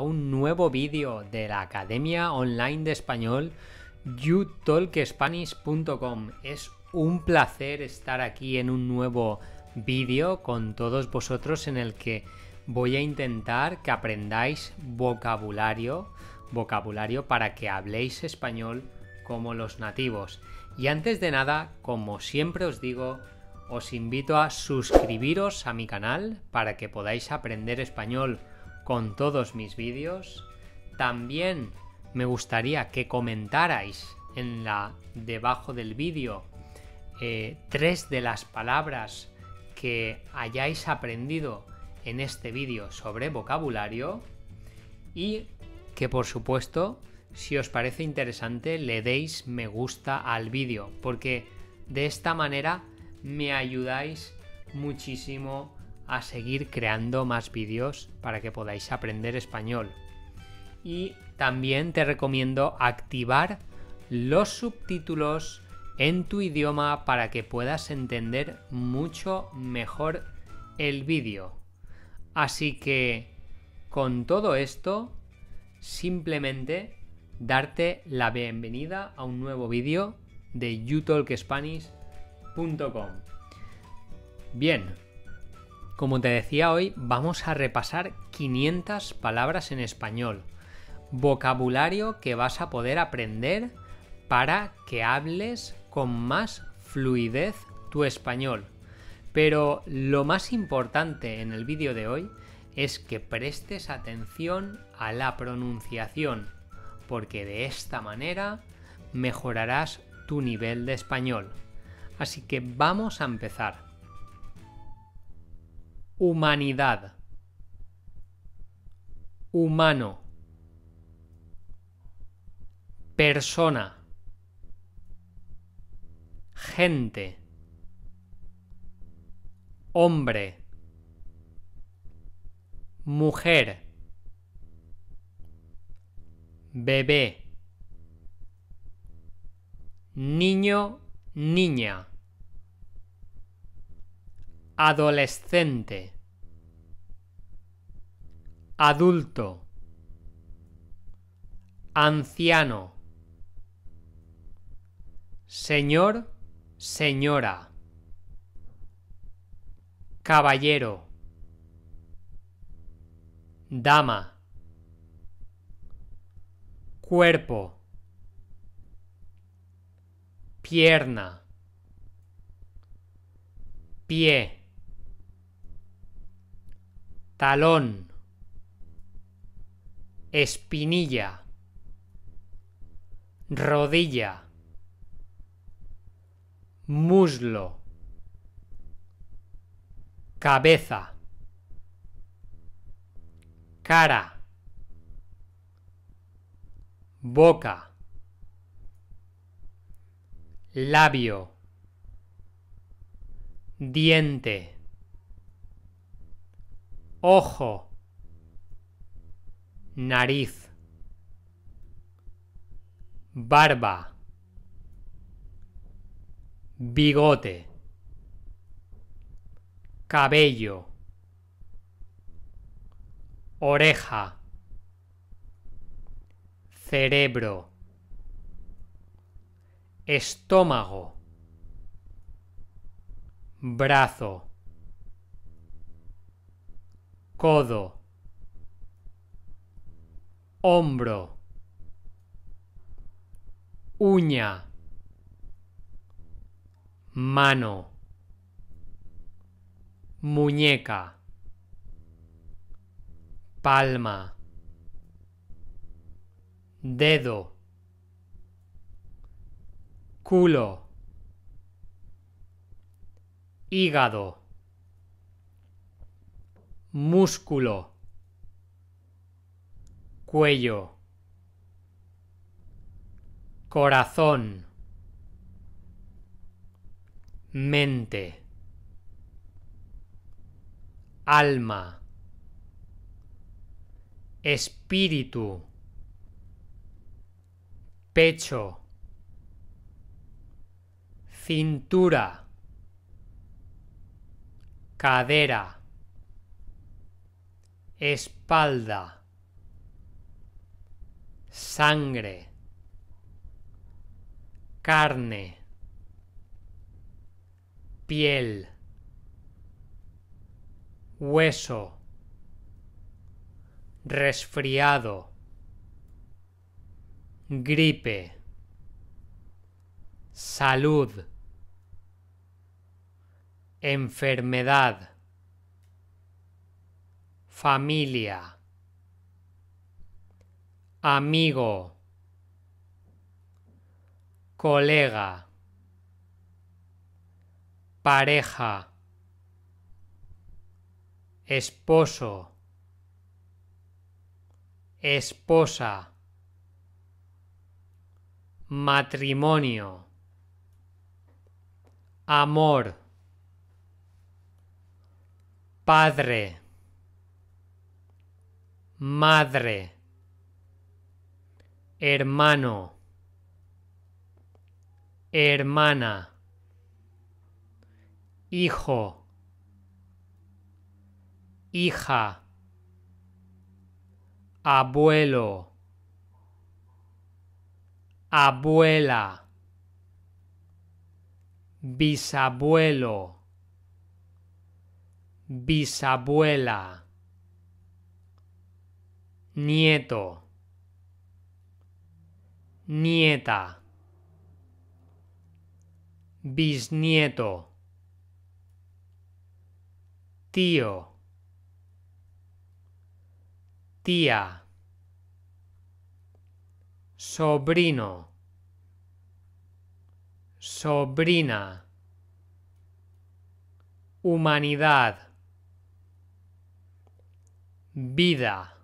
un nuevo vídeo de la Academia Online de Español youtalkspanish.com. Es un placer estar aquí en un nuevo vídeo con todos vosotros en el que voy a intentar que aprendáis vocabulario, vocabulario para que habléis español como los nativos. Y antes de nada, como siempre os digo, os invito a suscribiros a mi canal para que podáis aprender español con todos mis vídeos. También me gustaría que comentarais en la debajo del vídeo eh, tres de las palabras que hayáis aprendido en este vídeo sobre vocabulario y que por supuesto si os parece interesante le deis me gusta al vídeo porque de esta manera me ayudáis muchísimo a seguir creando más vídeos para que podáis aprender español. Y también te recomiendo activar los subtítulos en tu idioma para que puedas entender mucho mejor el vídeo. Así que con todo esto, simplemente darte la bienvenida a un nuevo vídeo de youtalkspanish.com. Bien, como te decía hoy, vamos a repasar 500 palabras en español, vocabulario que vas a poder aprender para que hables con más fluidez tu español. Pero lo más importante en el vídeo de hoy es que prestes atención a la pronunciación, porque de esta manera mejorarás tu nivel de español. Así que vamos a empezar. Humanidad. Humano. Persona. Gente. Hombre. Mujer. Bebé. Niño, niña adolescente, adulto, anciano, señor, señora, caballero, dama, cuerpo, pierna, pie talón, espinilla, rodilla, muslo, cabeza, cara, boca, labio, diente ojo, nariz, barba, bigote, cabello, oreja, cerebro, estómago, brazo codo, hombro, uña, mano, muñeca, palma, dedo, culo, hígado músculo, cuello, corazón, mente, alma, espíritu, pecho, cintura, cadera, espalda, sangre, carne, piel, hueso, resfriado, gripe, salud, enfermedad familia, amigo, colega, pareja, esposo, esposa, matrimonio, amor, padre, madre, hermano, hermana, hijo, hija, abuelo, abuela, bisabuelo, bisabuela nieto, nieta, bisnieto, tío, tía, sobrino, sobrina, humanidad, vida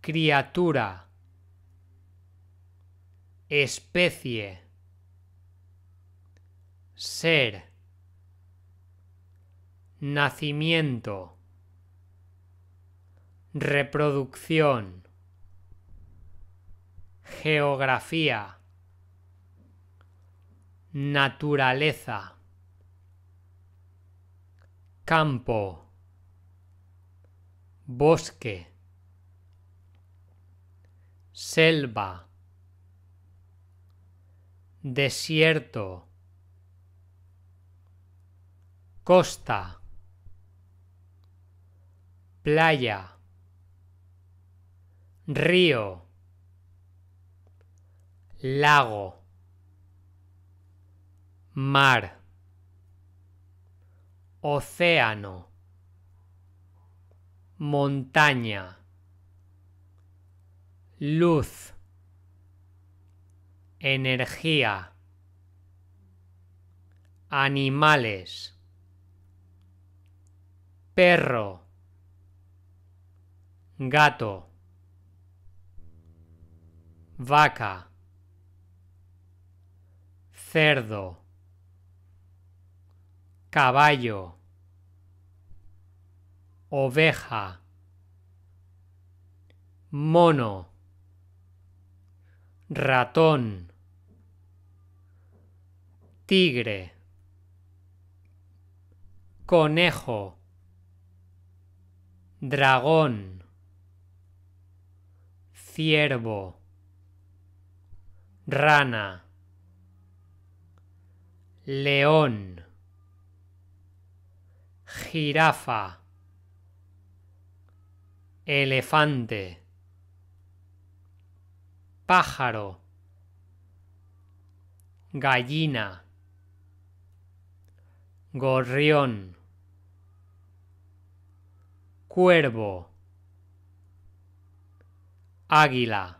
criatura, especie, ser, nacimiento, reproducción, geografía, naturaleza, campo, bosque, selva, desierto, costa, playa, río, lago, mar, océano, montaña, luz, energía, animales, perro, gato, vaca, cerdo, caballo, oveja, mono, ratón, tigre, conejo, dragón, ciervo, rana, león, jirafa, elefante pájaro, gallina, gorrión, cuervo, águila,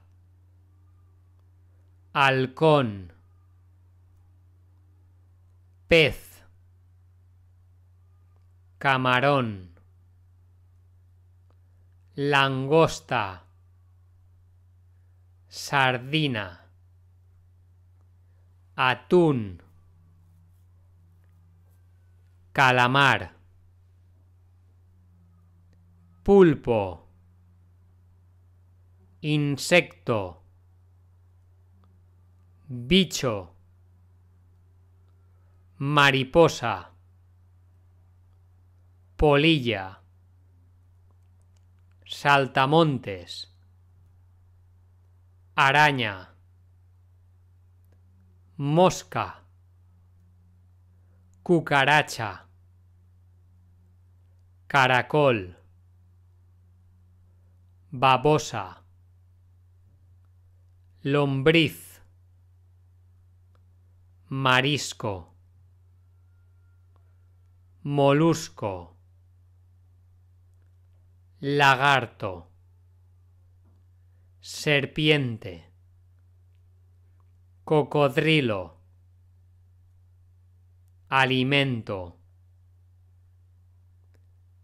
halcón, pez, camarón, langosta, sardina, atún, calamar, pulpo, insecto, bicho, mariposa, polilla, saltamontes, araña, mosca, cucaracha, caracol, babosa, lombriz, marisco, molusco, lagarto serpiente, cocodrilo, alimento,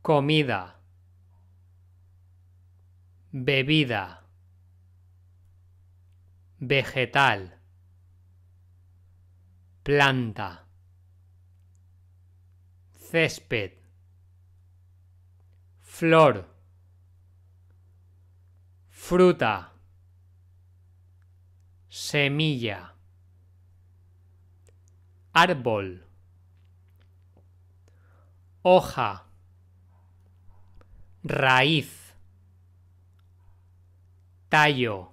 comida, bebida, vegetal, planta, césped, flor, fruta, semilla, árbol, hoja, raíz, tallo,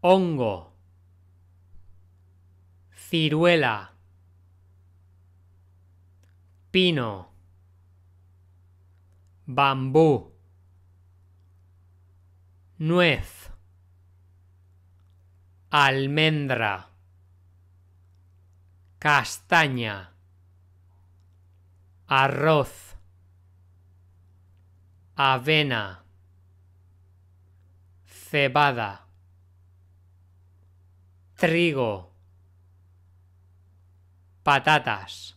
hongo, ciruela, pino, bambú nuez, almendra, castaña, arroz, avena, cebada, trigo, patatas,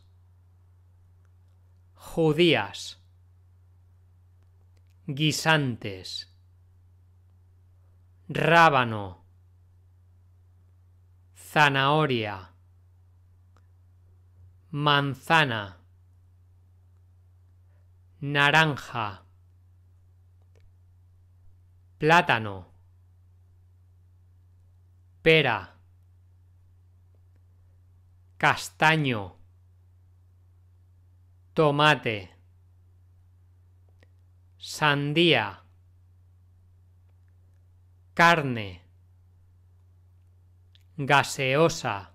judías, guisantes, rábano, zanahoria, manzana, naranja, plátano, pera, castaño, tomate, sandía, carne, gaseosa,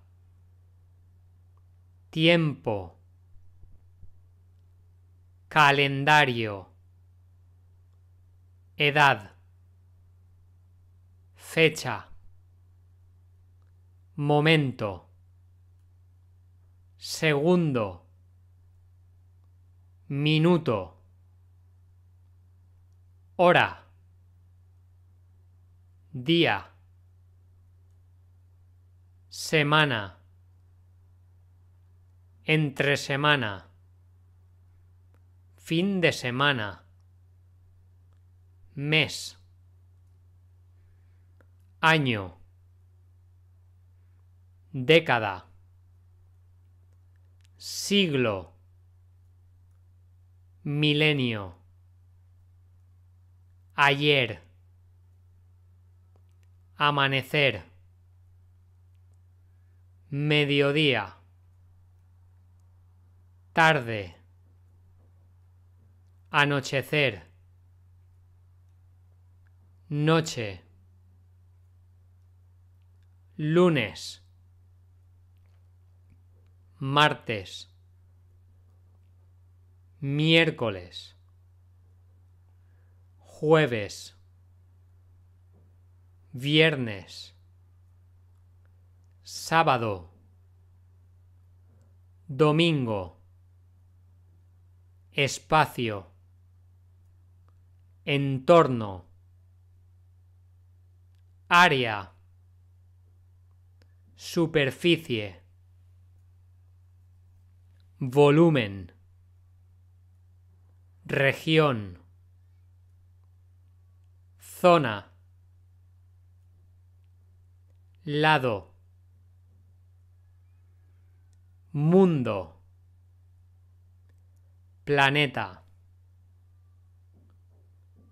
tiempo, calendario, edad, fecha, momento, segundo, minuto, hora, día, semana, entre semana, fin de semana, mes, año, década, siglo, milenio, ayer, amanecer, mediodía, tarde, anochecer, noche, lunes, martes, miércoles, jueves, viernes, sábado, domingo, espacio, entorno, área, superficie, volumen, región, zona, lado, mundo, planeta,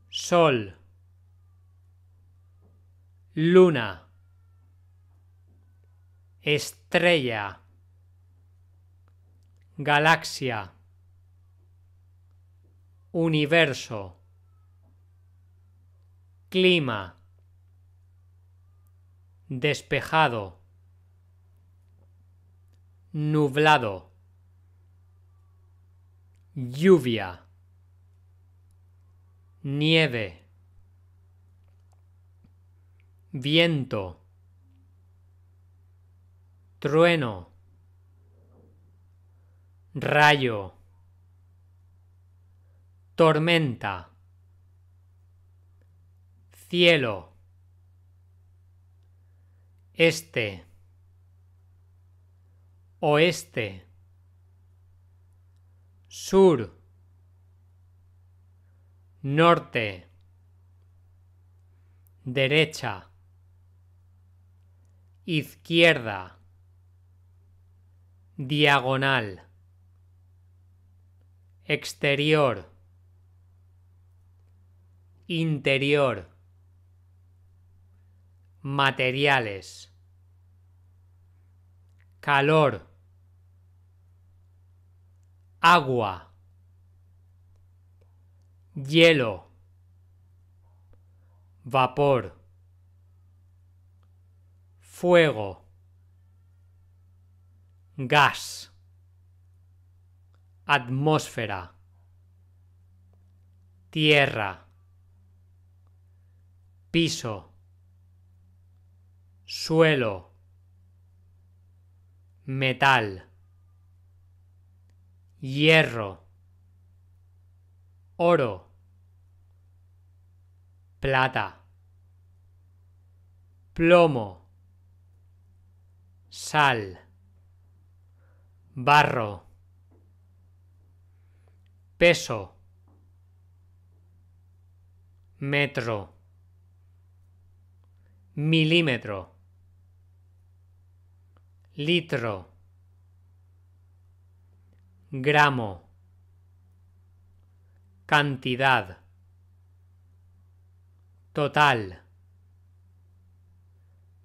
sol, luna, estrella, galaxia, universo, clima, despejado, nublado, lluvia, nieve, viento, trueno, rayo, tormenta, cielo, este, oeste, sur, norte, derecha, izquierda, diagonal, exterior, interior materiales. Calor. Agua. Hielo. Vapor. Fuego. Gas. Atmósfera. Tierra. Piso suelo, metal, hierro, oro, plata, plomo, sal, barro, peso, metro, milímetro litro, gramo, cantidad, total,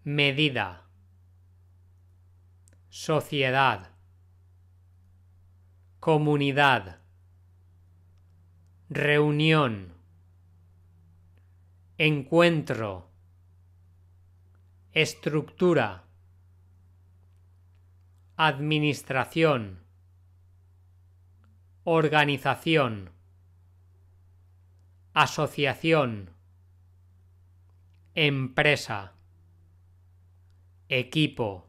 medida, sociedad, comunidad, reunión, encuentro, estructura, Administración. Organización. Asociación. Empresa. Equipo.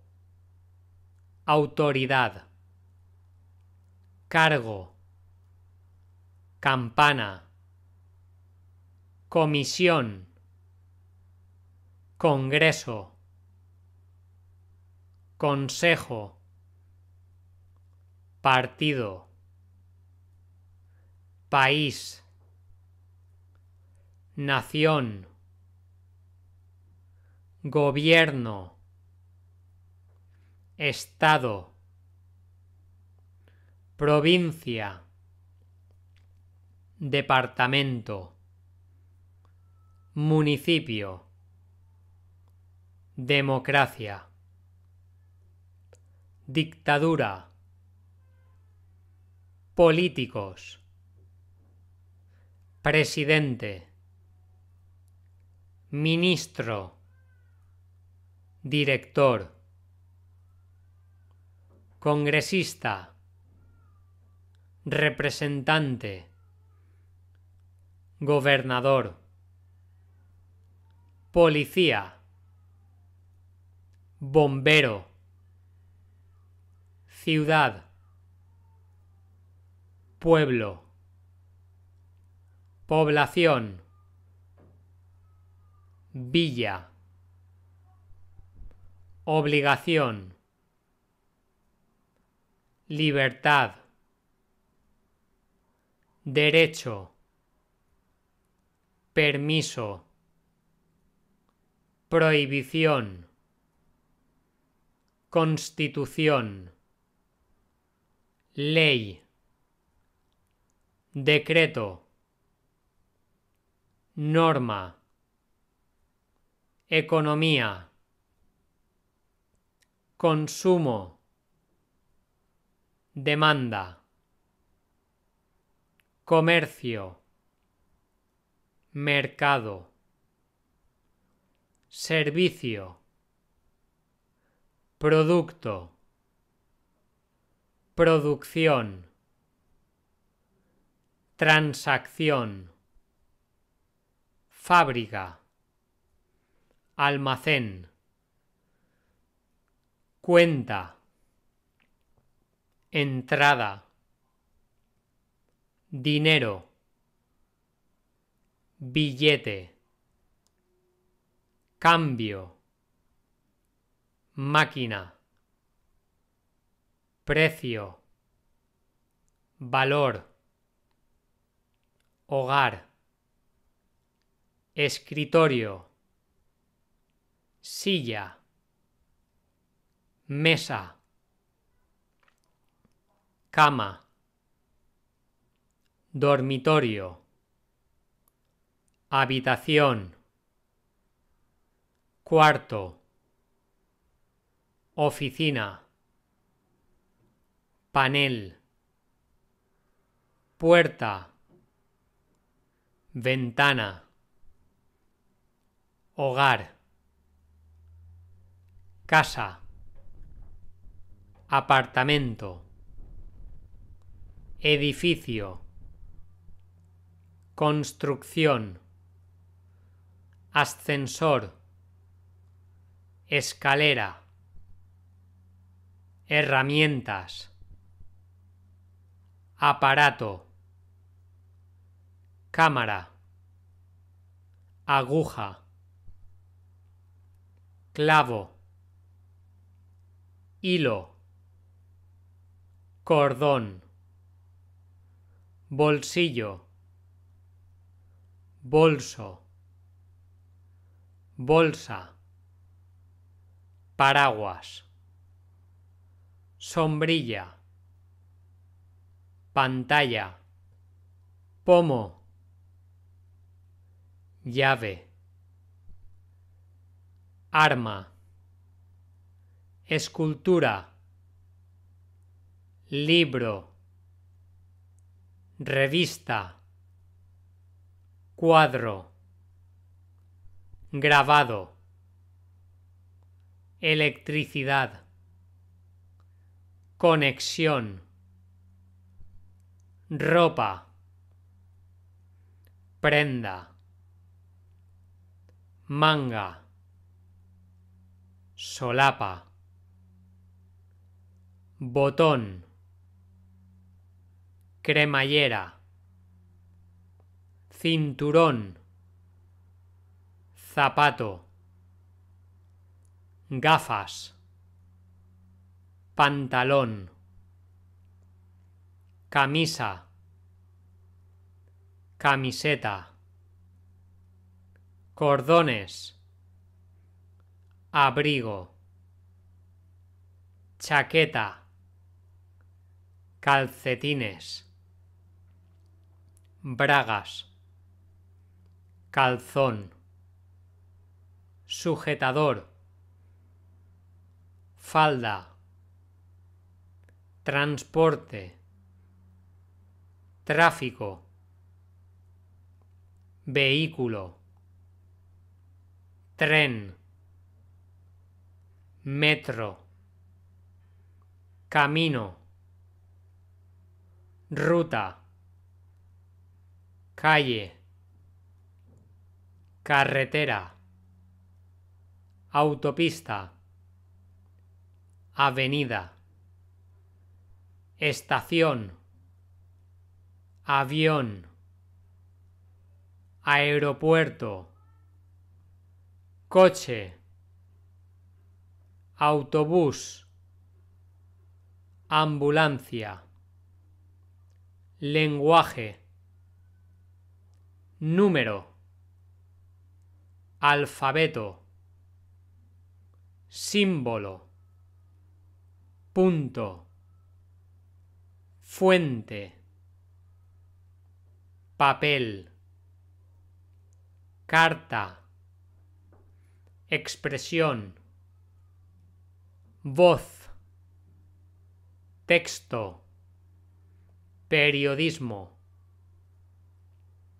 Autoridad. Cargo. Campana. Comisión. Congreso. Consejo partido, país, nación, gobierno, estado, provincia, departamento, municipio, democracia, dictadura, políticos. Presidente. Ministro. Director. Congresista. Representante. Gobernador. Policía. Bombero. Ciudad pueblo, población, villa, obligación, libertad, derecho, permiso, prohibición, constitución, ley decreto, norma, economía, consumo, demanda, comercio, mercado, servicio, producto, producción Transacción. Fábrica. Almacén. Cuenta. Entrada. Dinero. Billete. Cambio. Máquina. Precio. Valor hogar, escritorio, silla, mesa, cama, dormitorio, habitación, cuarto, oficina, panel, puerta, ventana, hogar, casa, apartamento, edificio, construcción, ascensor, escalera, herramientas, aparato, cámara, aguja, clavo, hilo, cordón, bolsillo, bolso, bolsa, paraguas, sombrilla, pantalla, pomo, llave, arma, escultura, libro, revista, cuadro, grabado, electricidad, conexión, ropa, prenda manga, solapa, botón, cremallera, cinturón, zapato, gafas, pantalón, camisa, camiseta cordones, abrigo, chaqueta, calcetines, bragas, calzón, sujetador, falda, transporte, tráfico, vehículo, tren, metro, camino, ruta, calle, carretera, autopista, avenida, estación, avión, aeropuerto, coche, autobús, ambulancia, lenguaje, número, alfabeto, símbolo, punto, fuente, papel, carta, expresión, voz, texto, periodismo,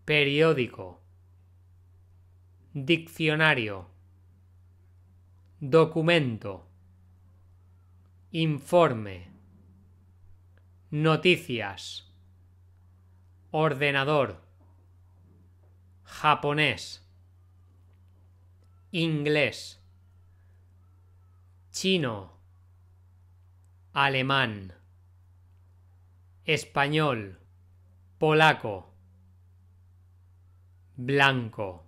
periódico, diccionario, documento, informe, noticias, ordenador, japonés inglés, chino, alemán, español, polaco, blanco,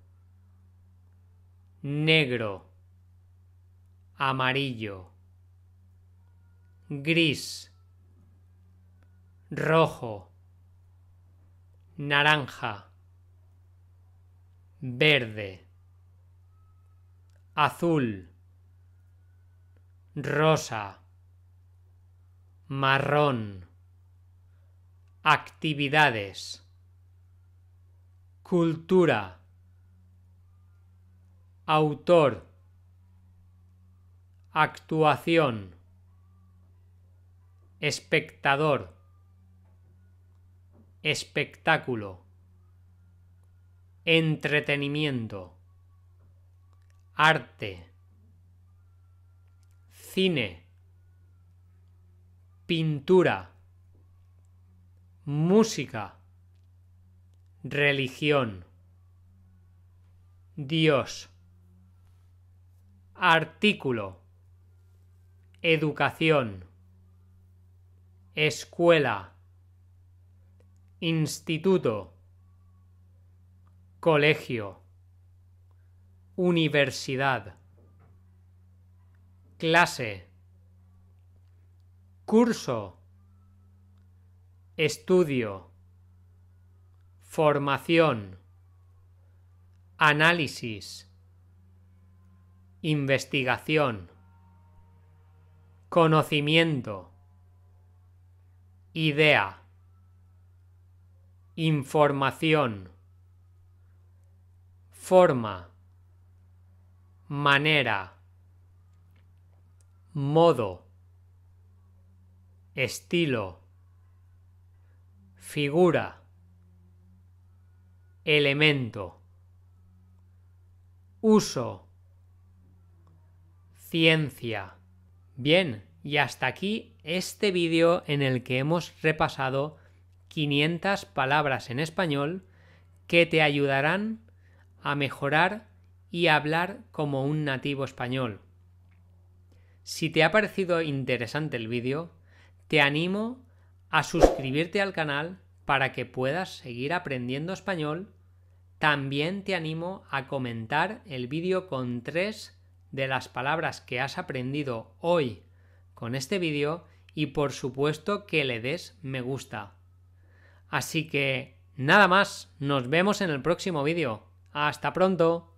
negro, amarillo, gris, rojo, naranja, verde azul, rosa, marrón, actividades, cultura, autor, actuación, espectador, espectáculo, entretenimiento arte, cine, pintura, música, religión, Dios, artículo, educación, escuela, instituto, colegio universidad, clase, curso, estudio, formación, análisis, investigación, conocimiento, idea, información, forma, manera, modo, estilo, figura, elemento, uso, ciencia. Bien, y hasta aquí este vídeo en el que hemos repasado 500 palabras en español que te ayudarán a mejorar y hablar como un nativo español. Si te ha parecido interesante el vídeo, te animo a suscribirte al canal para que puedas seguir aprendiendo español. También te animo a comentar el vídeo con tres de las palabras que has aprendido hoy con este vídeo y por supuesto que le des me gusta. Así que nada más, nos vemos en el próximo vídeo. Hasta pronto.